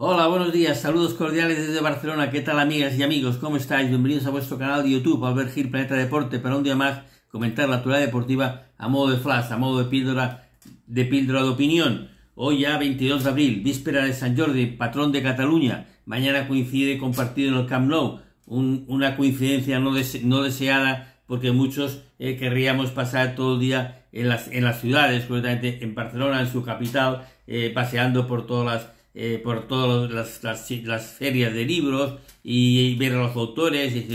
Hola, buenos días, saludos cordiales desde Barcelona. ¿Qué tal, amigas y amigos? ¿Cómo estáis? Bienvenidos a vuestro canal de YouTube, Albert Gil Planeta Deporte, para un día más comentar la actualidad deportiva a modo de flash, a modo de píldora de, píldora de opinión. Hoy ya 22 de abril, víspera de San Jordi, patrón de Cataluña. Mañana coincide con partido en el Camp Nou. una coincidencia no, deseada porque muchos eh, querríamos pasar todo el día en las, en ciudades, concretamente en Barcelona, en su capital, eh, paseando por todas las eh, por todas las, las, ferias de libros y, ver a los autores y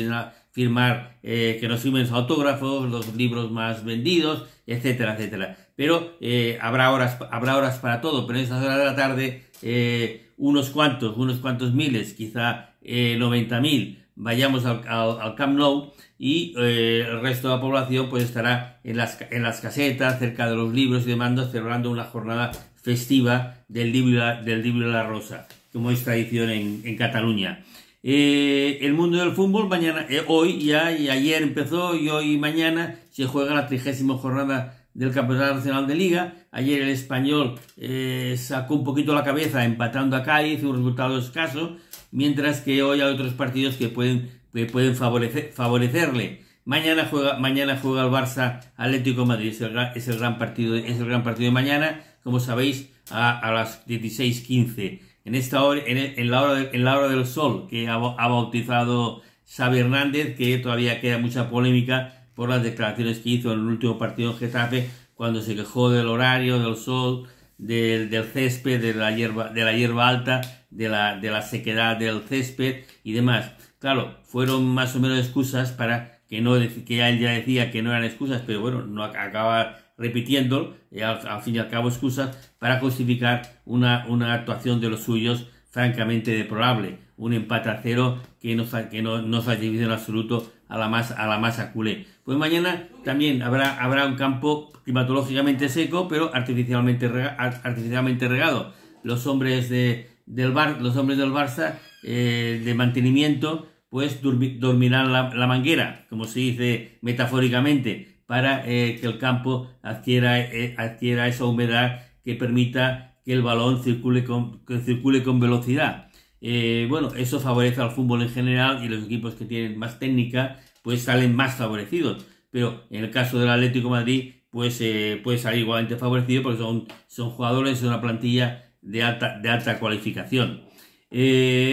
firmar, eh, que nos firmen los autógrafos, los libros más vendidos, etcétera, etcétera. Pero eh, habrá, horas, habrá horas para todo, pero en esas horas de la tarde unos cuantos, unos cuantos miles, quizá 90 mil, vayamos al, Camp Nou y el resto de la población pues estará en las, en las casetas, cerca de los libros y demás, celebrando una jornada festiva del libro, del La Rosa, como es tradición en, Cataluña. Eh, el mundo del fútbol mañana, eh, hoy ya y ayer empezó y hoy y mañana se juega la trigésima jornada del Campeonato Nacional de Liga. Ayer el español eh, sacó un poquito la cabeza empatando a Cádiz, un resultado escaso, mientras que hoy hay otros partidos que pueden, pueden favorecerle. Mañana juega, mañana juega el Barça Atlético Madrid, es el gran partido, es el gran partido de mañana como sabéis, a, las 16.15. En, esta en, la hora en la hora del sol, que ha, bautizado Xavi Hernández, que todavía queda mucha polémica por las declaraciones que hizo en el último partido en Getafe, cuando se quejó del horario, del sol, del, césped, de la, hierba, de la hierba alta, de la, de la sequedad del césped y demás. Claro, fueron más o menos excusas para que no que él ya decía que no eran excusas, pero bueno, no acaba repitiéndolo al, fin y al cabo, excusas para justificar una, una actuación de los suyos francamente deplorable. Un empate a cero que no, que no, no en absoluto a la, masa, a la masa culé. Pues mañana también habrá, habrá un campo climatológicamente seco, pero artificialmente, artificialmente regado. Los hombres, de, del, Bar, los hombres del Barça eh, de mantenimiento pues dormirán la, la manguera, como se dice metafóricamente para eh, que el campo eh, adquiera, esa humedad que permita que el balón circule con, circule con velocidad. Eh, bueno, eso favorece al fútbol en general y los equipos que tienen más técnica pues salen más favorecidos. Pero en el caso del Atlético Madrid pues puede salir igualmente favorecido porque son, jugadores de una plantilla de alta, de alta cualificación.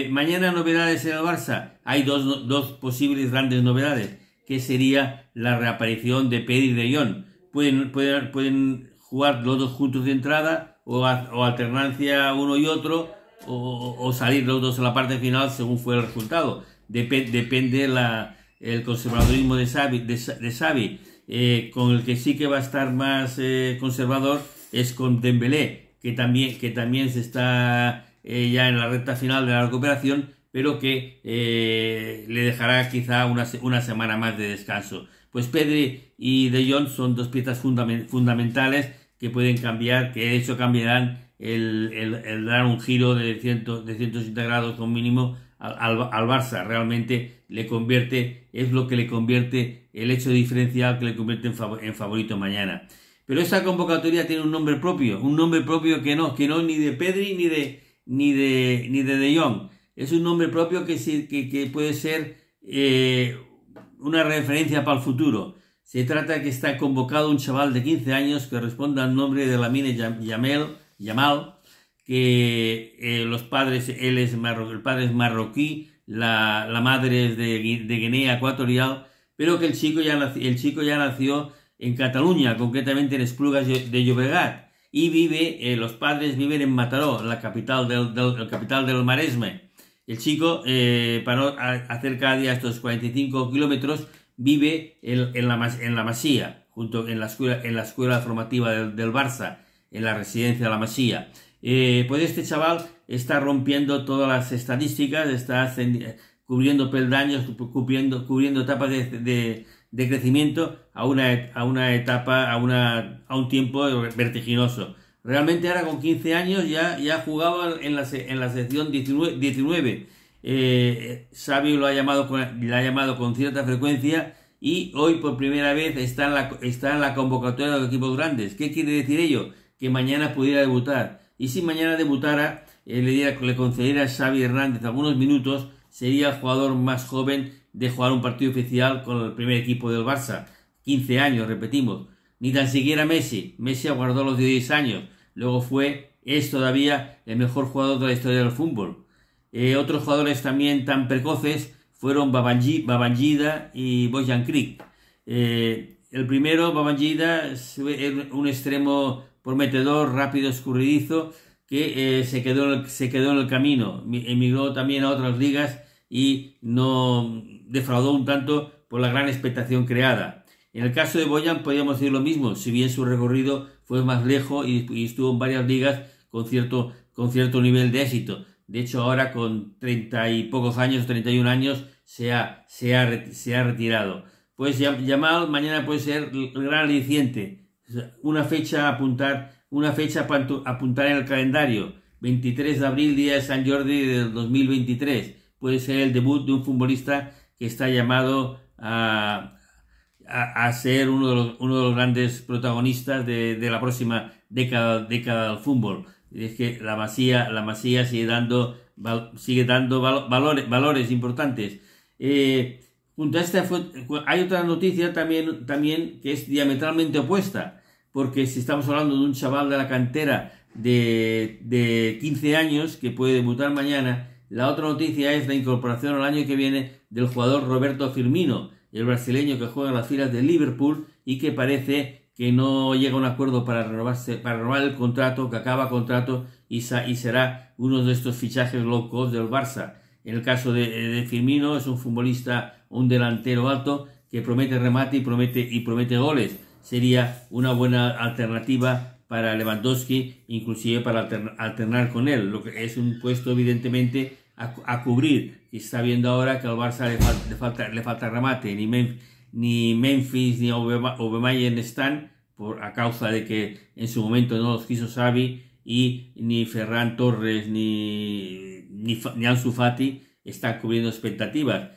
mañana novedades en el Barça. Hay dos, dos posibles grandes novedades que sería la reaparición de Pedri y de Pueden, pueden, pueden, jugar los dos juntos de entrada o, alternancia uno y otro o, salir los dos a la parte final según fue el resultado. depende la, el conservadurismo de Xavi, de, Xavi. Eh, con el que sí que va a estar más eh, conservador es con Dembélé, que también, que también se está eh, ya en la recta final de la recuperación pero que eh, le dejará quizá una, semana más de descanso. Pues Pedri y De Jong son dos piezas fundamentales que pueden cambiar, que de hecho cambiarán el, dar un giro de, 160 de 180 grados con mínimo al, Barça. Realmente le convierte, es lo que le convierte el hecho diferencial que le convierte en, favorito mañana. Pero esa convocatoria tiene un nombre propio, un nombre propio que no, que no ni de Pedri ni de, de, ni de De Jong es un nombre propio que, puede ser eh, una referencia para el futuro. Se trata que está convocado un chaval de 15 años que responde al nombre de Lamine Yamel, Yamal, que eh, los padres, él es marroquí, el padre marroquí, la, madre es de, Guinea Ecuatorial, pero que el chico, ya, el chico ya nació en Cataluña, concretamente en Esplugas de Llobregat, y vive, eh, los padres viven en Mataró, la capital del, la capital del Maresme. El chico, eh, para hacer cada día estos 45 kilómetros, vive en, la, en, la, Masía, junto en la escuela, en la escuela formativa del, Barça, en la residencia de la Masía. Eh, pues este chaval está rompiendo todas las estadísticas, está eh, cubriendo peldaños, cubriendo, cubriendo etapas de, de, crecimiento a una, a una etapa, a, una, a un tiempo vertiginoso. Realmente ahora con 15 años ya, ya jugaba en la, en la sección 19. 19. Eh, Xavi lo ha llamado con, ha llamado con cierta frecuencia y hoy por primera vez está en, la, está en la convocatoria de los equipos grandes. ¿Qué quiere decir ello? Que mañana pudiera debutar. Y si mañana debutara, eh, le, le concediera a Xavi Hernández algunos minutos, sería el jugador más joven de jugar un partido oficial con el primer equipo del Barça. 15 años, repetimos ni tan siquiera Messi. Messi aguardó los 10 años, luego fue, es todavía el mejor jugador de la historia del fútbol. Eh, otros jugadores también tan precoces fueron Babangida y Bojan Krik. Eh, el primero, Babangida, un extremo prometedor, rápido, escurridizo, que eh, se, quedó se quedó en el camino. Emigró también a otras ligas y no defraudó un tanto por la gran expectación creada. En el caso de Boyan podríamos decir lo mismo, si bien su recorrido fue más lejos y, estuvo en varias ligas con cierto, con cierto nivel de éxito. De hecho, ahora con treinta y pocos años, 31 años, se ha, se ha, se ha retirado. Pues llamado mañana puede ser el gran aliciente. Una fecha apuntar, una fecha apuntar en el calendario. 23 de abril, día de San Jordi del 2023. Puede ser el debut de un futbolista que está llamado a, a, ser uno de, los, uno de los grandes protagonistas de, la próxima década, del fútbol. Es que la Masía, la Masía sigue dando, sigue dando valores, importantes. Eh, junto hay otra noticia también, también que es diametralmente opuesta, porque si estamos hablando de un chaval de la cantera de, de 15 años que puede debutar mañana, la otra noticia es la incorporación al año que viene del jugador Roberto Firmino, el brasileño que juega en las filas de Liverpool y que parece que no llega a un acuerdo para, renovar el contrato, que acaba contrato y, y será uno de estos fichajes locos del Barça. En el caso de, Firmino es un futbolista, un delantero alto que promete remate y promete, y promete goles. Sería una buena alternativa para Lewandowski, inclusive para alternar con él, lo que es un puesto evidentemente a, cubrir. Y está viendo ahora que al Barça le, falta, le falta remate, ni, ni Memphis ni Obermeier están por, a causa de que en su momento no los quiso Xavi y ni Ferran Torres ni, ni, Ansu Fati están cubriendo expectativas.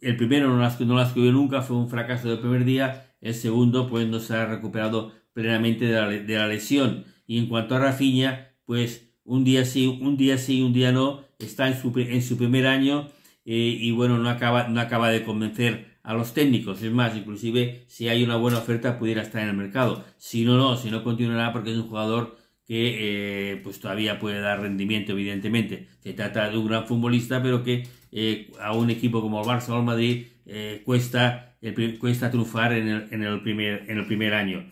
El primero no las, no las cubrió nunca, fue un fracaso del primer día. El segundo, pues no se ha recuperado plenamente de la, de la lesión. Y en cuanto a Rafinha, pues un día sí, un día sí, un día no, está en su, en su primer año eh, y bueno, no acaba, no acaba de convencer a los técnicos. Es más, inclusive si hay una buena oferta pudiera estar en el mercado. Si no, no, si no continuará porque es un jugador que eh, pues todavía puede dar rendimiento, evidentemente. Se trata de un gran futbolista, pero que eh, a un equipo como el Barça o el Madrid cuesta, cuesta triunfar en el, en el, primer, en el primer año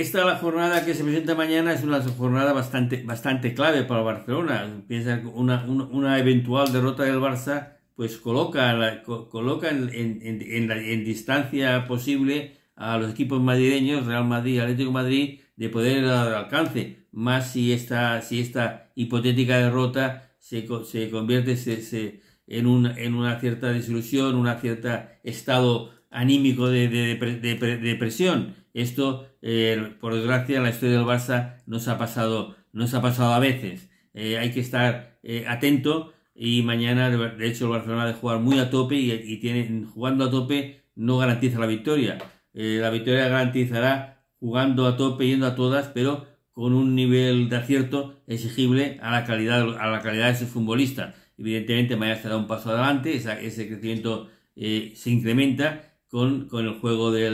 esta la jornada que se presenta mañana es una jornada bastante, bastante clave para Barcelona. Piensa una, una, eventual derrota del Barça pues coloca, coloca en, distancia posible a los equipos madrileños, Real Madrid, Atlético Madrid, de poder dar alcance, más si esta, si esta hipotética derrota se, se convierte se, se, en, en una cierta desilusión, un cierto estado anímico de, de, de, depresión. Esto eh, por desgracia, la historia del Barça nos ha pasado, nos ha pasado a veces. Eh, hay que estar eh, atento y mañana, de hecho, el Barcelona de jugar muy a tope y, jugando a tope no garantiza la victoria. la victoria garantizará jugando a tope, yendo a todas, pero con un nivel de acierto exigible a la calidad, a la calidad de sus futbolistas. Evidentemente, mañana se da un paso adelante, ese crecimiento se incrementa con, con el juego de,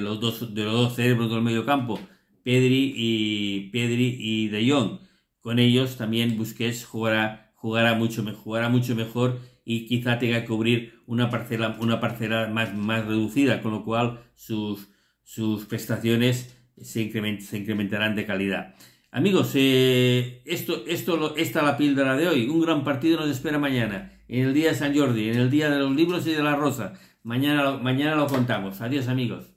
los dos, de los dos cerebros del medio campo, Pedri y, Pedri y De Jong. Con ellos también Busquets jugará, jugará, mucho, jugará mucho mejor y quizá tenga que cubrir una parcela, una parcela más, más reducida, con lo cual sus, sus prestaciones se, incrementarán de calidad. Amigos, eh, esto, esto, esta la píldora de hoy. Un gran partido nos espera mañana, en el día de San Jordi, en el día de los libros y de la rosa. Mañana, mañana lo contamos. Adiós amigos.